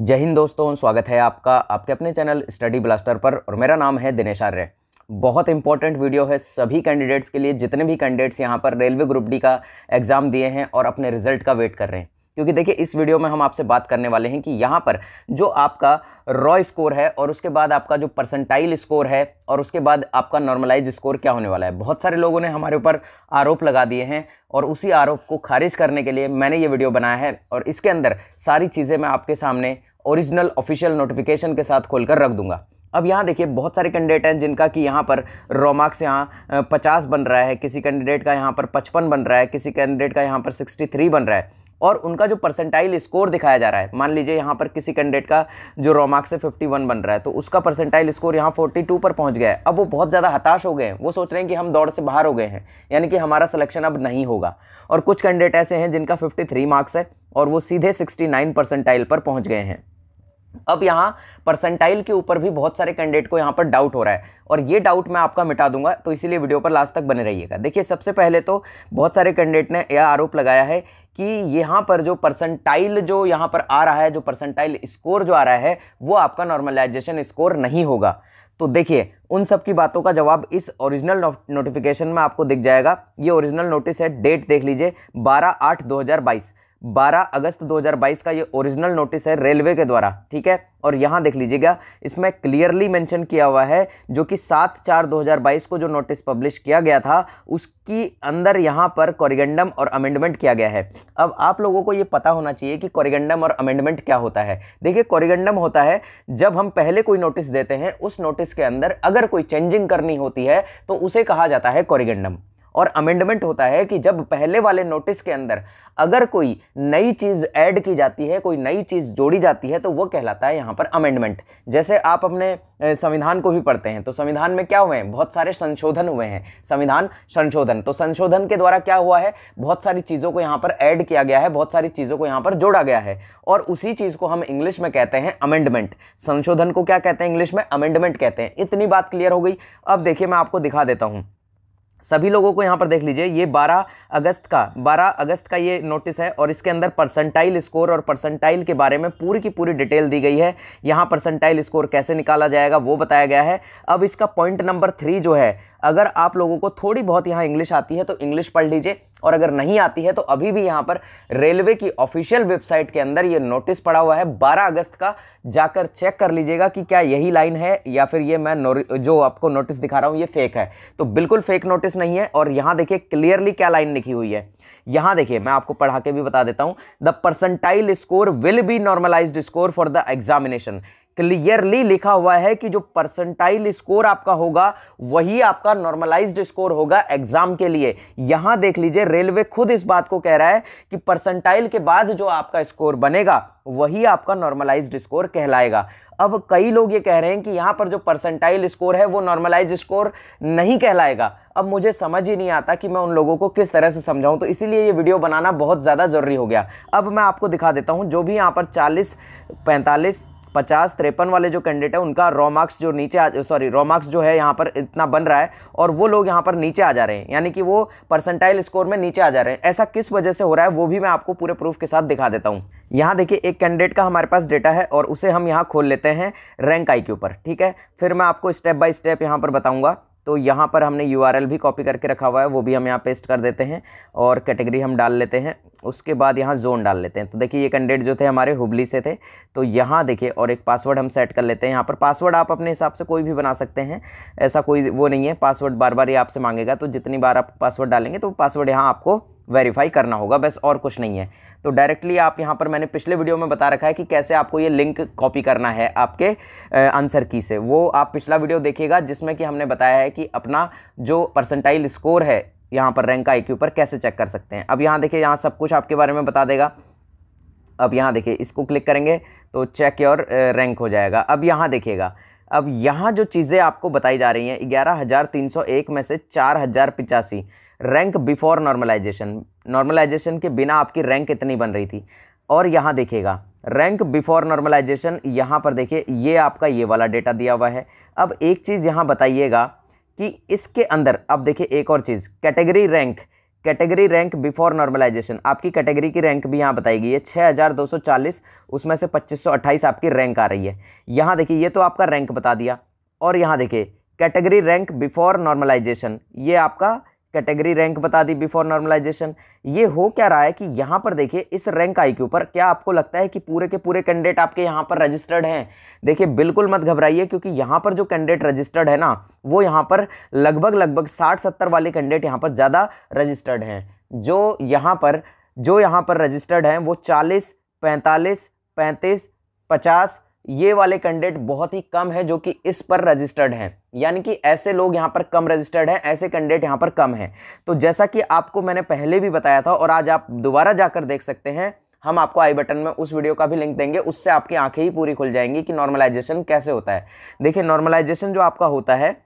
जय हिंद दोस्तों स्वागत है आपका आपके अपने चैनल स्टडी ब्लास्टर पर और मेरा नाम है दिनेश आर्य बहुत इंपॉर्टेंट वीडियो है सभी कैंडिडेट्स के लिए जितने भी कैंडिडेट्स यहाँ पर रेलवे ग्रुप डी का एग्ज़ाम दिए हैं और अपने रिजल्ट का वेट कर रहे हैं क्योंकि देखिए इस वीडियो में हम आपसे बात करने वाले हैं कि यहाँ पर जो आपका रॉ स्कोर है और उसके बाद आपका जो परसेंटाइल स्कोर है और उसके बाद आपका नॉर्मलाइज स्कोर क्या होने वाला है बहुत सारे लोगों ने हमारे ऊपर आरोप लगा दिए हैं और उसी आरोप को खारिज करने के लिए मैंने ये वीडियो बनाया है और इसके अंदर सारी चीज़ें मैं आपके सामने ओरिजिनल ऑफिशियल नोटिफिकेशन के साथ खोलकर रख दूंगा अब यहाँ देखिए बहुत सारे कैंडिडेट हैं जिनका कि यहाँ पर रॉ मार्क्स यहाँ पचास बन रहा है किसी कैंडिडेट का यहाँ पर पचपन बन रहा है किसी कैंडिडेट का यहाँ पर सिक्सटी थ्री बन रहा है और उनका जो परसेंटाइल स्कोर दिखाया जा रहा है मान लीजिए यहाँ पर किसी कैंडिडेट का जो है फिफ्टी वन बन रहा है तो उसका परसेंटाइल स्कोर यहाँ 42 पर पहुँच गया है अब वो बहुत ज़्यादा हताश हो गए हैं वो सोच रहे हैं कि हम दौड़ से बाहर हो गए हैं यानी कि हमारा सिलेक्शन अब नहीं होगा और कुछ कैंडिडेट ऐसे हैं जिनका फिफ्टी मार्क्स है और वो सीधे सिक्सटी परसेंटाइल पर पहुँच गए हैं अब यहाँ परसेंटाइल के ऊपर भी बहुत सारे कैंडिडेट को यहाँ पर डाउट हो रहा है और ये डाउट मैं आपका मिटा दूंगा तो इसीलिए वीडियो पर लास्ट तक बने रहिएगा देखिए सबसे पहले तो बहुत सारे कैंडिडेट ने यह आरोप लगाया है कि यहाँ पर जो परसेंटाइल जो यहाँ पर आ रहा है जो परसेंटाइल स्कोर जो आ रहा है वो आपका नॉर्मलाइजेशन स्कोर नहीं होगा तो देखिए उन सब की बातों का जवाब इस ओरिजिनल नोटिफिकेशन में आपको दिख जाएगा ये ओरिजिनल नोटिस है डेट देख लीजिए बारह आठ दो हज़ार बाईस 12 अगस्त 2022 का ये ओरिजिनल नोटिस है रेलवे के द्वारा ठीक है और यहाँ देख लीजिएगा इसमें क्लियरली मेंशन किया हुआ है जो कि 7 चार 2022 को जो नोटिस पब्लिश किया गया था उसकी अंदर यहाँ पर कॉरिगेंडम और अमेंडमेंट किया गया है अब आप लोगों को ये पता होना चाहिए कि कॉरिगेंडम और अमेंडमेंट क्या होता है देखिए कॉरिगेंडम होता है जब हम पहले कोई नोटिस देते हैं उस नोटिस के अंदर अगर कोई चेंजिंग करनी होती है तो उसे कहा जाता है कॉरिगेंडम और अमेंडमेंट होता है कि जब पहले वाले नोटिस के अंदर अगर कोई नई चीज़ ऐड की जाती है कोई नई चीज़ जोड़ी जाती है तो वो कहलाता है यहाँ पर अमेंडमेंट जैसे आप अपने संविधान को भी पढ़ते हैं तो संविधान में क्या हुए हैं बहुत सारे संशोधन हुए हैं संविधान संशोधन तो संशोधन के द्वारा क्या हुआ है बहुत सारी चीज़ों को यहाँ पर ऐड किया गया है बहुत सारी चीज़ों को यहाँ पर जोड़ा गया है और उसी चीज़ को हम इंग्लिश में कहते हैं अमेंडमेंट संशोधन को क्या कहते हैं इंग्लिश में अमेंडमेंट कहते हैं इतनी बात क्लियर हो गई अब देखिए मैं आपको दिखा देता हूँ सभी लोगों को यहाँ पर देख लीजिए ये 12 अगस्त का 12 अगस्त का ये नोटिस है और इसके अंदर परसेंटाइल स्कोर और परसेंटाइल के बारे में पूरी की पूरी डिटेल दी गई है यहाँ परसेंटाइल स्कोर कैसे निकाला जाएगा वो बताया गया है अब इसका पॉइंट नंबर थ्री जो है अगर आप लोगों को थोड़ी बहुत यहाँ इंग्लिश आती है तो इंग्लिश पढ़ लीजिए और अगर नहीं आती है तो अभी भी यहाँ पर रेलवे की ऑफिशियल वेबसाइट के अंदर ये नोटिस पड़ा हुआ है 12 अगस्त का जाकर चेक कर लीजिएगा कि क्या यही लाइन है या फिर ये मैं जो आपको नोटिस दिखा रहा हूँ ये फेक है तो बिल्कुल फेक नोटिस नहीं है और यहाँ देखिए क्लियरली क्या लाइन लिखी हुई है यहाँ देखिए मैं आपको पढ़ा के भी बता देता हूँ the percentile score will be normalize score for the examination clearly लिखा हुआ है कि जो परसेंटाइल स्कोर आपका होगा वही आपका नॉर्मलाइज्ड स्कोर होगा एग्जाम के लिए यहां देख लीजिए रेलवे खुद इस बात को कह रहा है कि परसेंटाइल के बाद जो आपका स्कोर बनेगा वही आपका नॉर्मलाइज्ड स्कोर कहलाएगा अब कई लोग ये कह रहे हैं कि यहाँ पर जो परसेंटाइल स्कोर है वो नॉर्मलाइज स्कोर नहीं कहलाएगा अब मुझे समझ ही नहीं आता कि मैं उन लोगों को किस तरह से समझाऊं तो इसीलिए ये वीडियो बनाना बहुत ज़्यादा ज़रूरी हो गया अब मैं आपको दिखा देता हूँ जो भी यहाँ पर चालीस पैंतालीस पचास तिरपन वाले जो कैंडिडेट हैं उनका रॉ मार्क्स जो नीचे सॉरी रॉ मार्क्स जो है यहाँ पर इतना बन रहा है और वो लोग यहाँ पर नीचे आ जा रहे हैं यानी कि वो परसेंटाइल स्कोर में नीचे आ जा रहे हैं ऐसा किस वजह से हो रहा है वो भी मैं आपको पूरे प्रूफ के साथ दिखा देता हूँ यहाँ देखिए एक कैंडिडेट का हमारे पास डेटा है और उसे हम यहाँ खोल लेते हैं रैंक आई के ऊपर ठीक है फिर मैं आपको स्टेप बाय स्टेप यहाँ पर बताऊँगा तो यहाँ पर हमने यू भी कॉपी करके रखा हुआ है वो भी हम यहाँ पेस्ट कर देते हैं और कैटेगरी हम डाल लेते हैं उसके बाद यहाँ जोन डाल लेते हैं तो देखिए ये कैंडिडेट जो थे हमारे हुबली से थे तो यहाँ देखिए और एक पासवर्ड हम सेट कर लेते हैं यहाँ पर पासवर्ड आप अपने हिसाब से कोई भी बना सकते हैं ऐसा कोई वो नहीं है पासवर्ड बार बार ये आपसे मांगेगा तो जितनी बार आप पासवर्ड डालेंगे तो पासवर्ड यहाँ आपको वेरीफाई करना होगा बस और कुछ नहीं है तो डायरेक्टली आप यहाँ पर मैंने पिछले वीडियो में बता रखा है कि कैसे आपको ये लिंक कॉपी करना है आपके आंसर की से वो आप पिछला वीडियो देखिएगा जिसमें कि हमने बताया है कि अपना जो परसेंटाइल स्कोर है यहाँ पर रैंक आई पर कैसे चेक कर सकते हैं अब यहाँ देखिए यहाँ सब कुछ आपके बारे में बता देगा अब यहाँ देखिए इसको क्लिक करेंगे तो चेक योर रैंक हो जाएगा अब यहाँ देखिएगा अब यहाँ जो चीज़ें आपको बताई जा रही हैं ग्यारह हज़ार तीन सौ एक में से चार हज़ार पिचासी रैंक बिफोर नॉर्मलाइजेशन नॉर्मलाइजेशन के बिना आपकी रैंक इतनी बन रही थी और यहाँ देखिएगा रैंक बिफोर नॉर्मलाइजेशन यहाँ पर देखिए ये आपका ये वाला डेटा दिया हुआ है अब एक चीज़ यहाँ बताइएगा कि इसके अंदर अब देखिए एक और चीज़ category rank category rank before normalization आपकी कैटेगरी की रैंक भी यहाँ बताई दो सौ 6240 उसमें से 2528 आपकी रैंक आ रही है यहाँ देखिए ये तो आपका रैंक बता दिया और यहाँ देखिए कैटेगरी रैंक बिफोर नॉर्मलाइजेशन ये आपका कैटेगरी रैंक बता दी बिफोर नॉर्मलाइजेशन ये हो क्या रहा है कि यहाँ पर देखिए इस रैंक आई के ऊपर क्या आपको लगता है कि पूरे के पूरे कैंडिडेट आपके यहाँ पर रजिस्टर्ड हैं देखिए बिल्कुल मत घबराइए क्योंकि यहाँ पर जो कैंडिडेट रजिस्टर्ड है ना वो यहाँ पर लगभग लगभग साठ सत्तर वाले कैंडिडेट यहाँ पर ज़्यादा रजिस्टर्ड हैं जो यहाँ पर जो यहाँ पर रजिस्टर्ड हैं वो चालीस पैंतालीस पैंतीस पचास ये वाले कैंडिडेट बहुत ही कम है जो कि इस पर रजिस्टर्ड हैं यानी कि ऐसे लोग यहाँ पर कम रजिस्टर्ड हैं ऐसे कैंडिडेट यहाँ पर कम हैं तो जैसा कि आपको मैंने पहले भी बताया था और आज आप दोबारा जाकर देख सकते हैं हम आपको आई बटन में उस वीडियो का भी लिंक देंगे उससे आपकी आंखें ही पूरी खुल जाएंगी कि नॉर्मलाइजेशन कैसे होता है देखिए नॉर्मलाइजेशन जो आपका होता है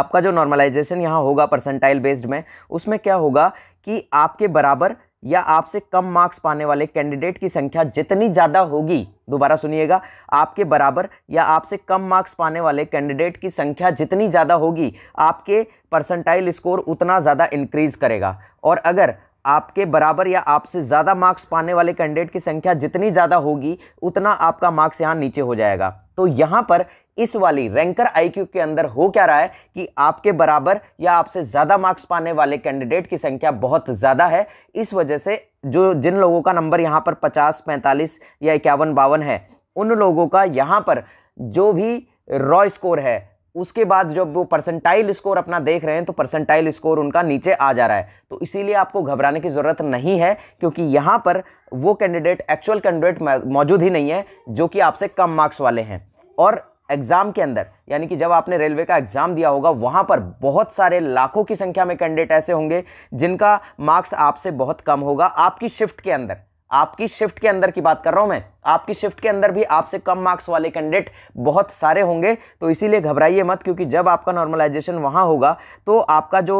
आपका जो नॉर्मलाइजेशन यहाँ होगा परसेंटाइल बेस्ड में उसमें क्या होगा कि आपके बराबर या आपसे कम मार्क्स पाने वाले कैंडिडेट की संख्या जितनी ज़्यादा होगी दोबारा सुनिएगा आपके बराबर या आपसे कम मार्क्स पाने वाले कैंडिडेट की संख्या जितनी ज़्यादा होगी आपके परसेंटाइल स्कोर उतना ज़्यादा इंक्रीज करेगा और अगर आपके बराबर या आपसे ज़्यादा मार्क्स पाने वाले कैंडिडेट की संख्या जितनी ज़्यादा होगी उतना आपका मार्क्स यहाँ नीचे हो जाएगा तो यहाँ पर इस वाली रैंकर आईक्यू के अंदर हो क्या रहा है कि आपके बराबर या आपसे ज़्यादा मार्क्स पाने वाले कैंडिडेट की संख्या बहुत ज़्यादा है इस वजह से जो जिन लोगों का नंबर यहाँ पर पचास पैंतालीस या इक्यावन बावन है उन लोगों का यहाँ पर जो भी रॉ स्कोर है उसके बाद जब वो परसेंटाइल स्कोर अपना देख रहे हैं तो परसेंटाइल स्कोर उनका नीचे आ जा रहा है तो इसीलिए आपको घबराने की ज़रूरत नहीं है क्योंकि यहाँ पर वो कैंडिडेट एक्चुअल कैंडिडेट मौजूद ही नहीं है जो कि आपसे कम मार्क्स वाले हैं और एग्ज़ाम के अंदर यानी कि जब आपने रेलवे का एग्ज़ाम दिया होगा वहाँ पर बहुत सारे लाखों की संख्या में कैंडिडेट ऐसे होंगे जिनका मार्क्स आपसे बहुत कम होगा आपकी शिफ्ट के अंदर आपकी शिफ्ट के अंदर की बात कर रहा हूं मैं आपकी शिफ्ट के अंदर भी आपसे कम मार्क्स वाले कैंडिडेट बहुत सारे होंगे तो इसीलिए घबराइए मत क्योंकि जब आपका नॉर्मलाइजेशन वहां होगा तो आपका जो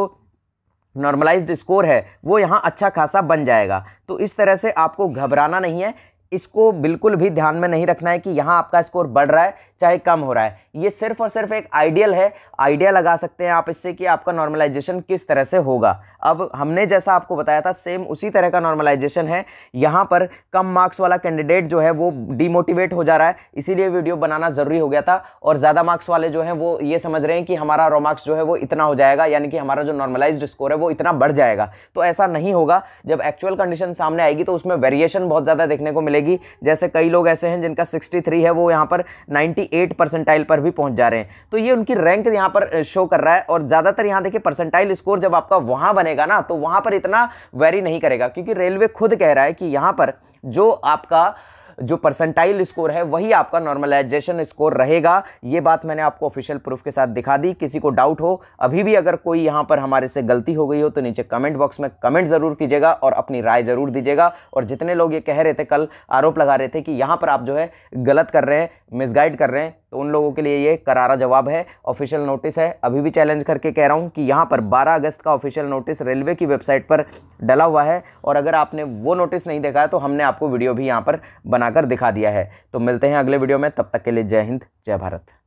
नॉर्मलाइज्ड स्कोर है वो यहाँ अच्छा खासा बन जाएगा तो इस तरह से आपको घबराना नहीं है इसको बिल्कुल भी ध्यान में नहीं रखना है कि यहाँ आपका स्कोर बढ़ रहा है चाहे कम हो रहा है ये सिर्फ और सिर्फ एक आइडियल है आइडिया लगा सकते हैं आप इससे कि आपका नॉर्मलाइजेशन किस तरह से होगा अब हमने जैसा आपको बताया था सेम उसी तरह का नॉर्मलाइजेशन है यहाँ पर कम मार्क्स वाला कैंडिडेट जो है वो डिमोटिवेट हो जा रहा है इसीलिए वीडियो बनाना ज़रूरी हो गया था और ज़्यादा मार्क्स वाले जो हैं वो ये समझ रहे हैं कि हमारा रॉ मार्क्स जो है वो इतना हो जाएगा यानी कि हमारा जो नॉर्मलाइज स्कोर है वो इतना बढ़ जाएगा तो ऐसा नहीं होगा जब एक्चुअल कंडीशन सामने आएगी तो उसमें वेरिएशन बहुत ज़्यादा देखने को मिलेगी करेगी जैसे कई लोग ऐसे हैं जिनका 63 है वो यहाँ पर 98 परसेंटाइल पर भी पहुँच जा रहे हैं तो ये उनकी रैंक यहाँ पर शो कर रहा है और ज़्यादातर यहाँ देखिए परसेंटाइल स्कोर जब आपका वहाँ बनेगा ना तो वहाँ पर इतना वेरी नहीं करेगा क्योंकि रेलवे खुद कह रहा है कि यहाँ पर जो आपका जो परसेंटाइल स्कोर है वही आपका नॉर्मलाइजेशन स्कोर रहेगा ये बात मैंने आपको ऑफिशियल प्रूफ के साथ दिखा दी किसी को डाउट हो अभी भी अगर कोई यहाँ पर हमारे से गलती हो गई हो तो नीचे कमेंट बॉक्स में कमेंट ज़रूर कीजिएगा और अपनी राय ज़रूर दीजिएगा और जितने लोग ये कह रहे थे कल आरोप लगा रहे थे कि यहाँ पर आप जो है गलत कर रहे हैं मिसगाइड कर रहे हैं तो उन लोगों के लिए ये करारा जवाब है ऑफिशियल नोटिस है अभी भी चैलेंज करके कह रहा हूँ कि यहाँ पर 12 अगस्त का ऑफिशियल नोटिस रेलवे की वेबसाइट पर डला हुआ है और अगर आपने वो नोटिस नहीं देखा है तो हमने आपको वीडियो भी यहाँ पर बनाकर दिखा दिया है तो मिलते हैं अगले वीडियो में तब तक के लिए जय हिंद जय भारत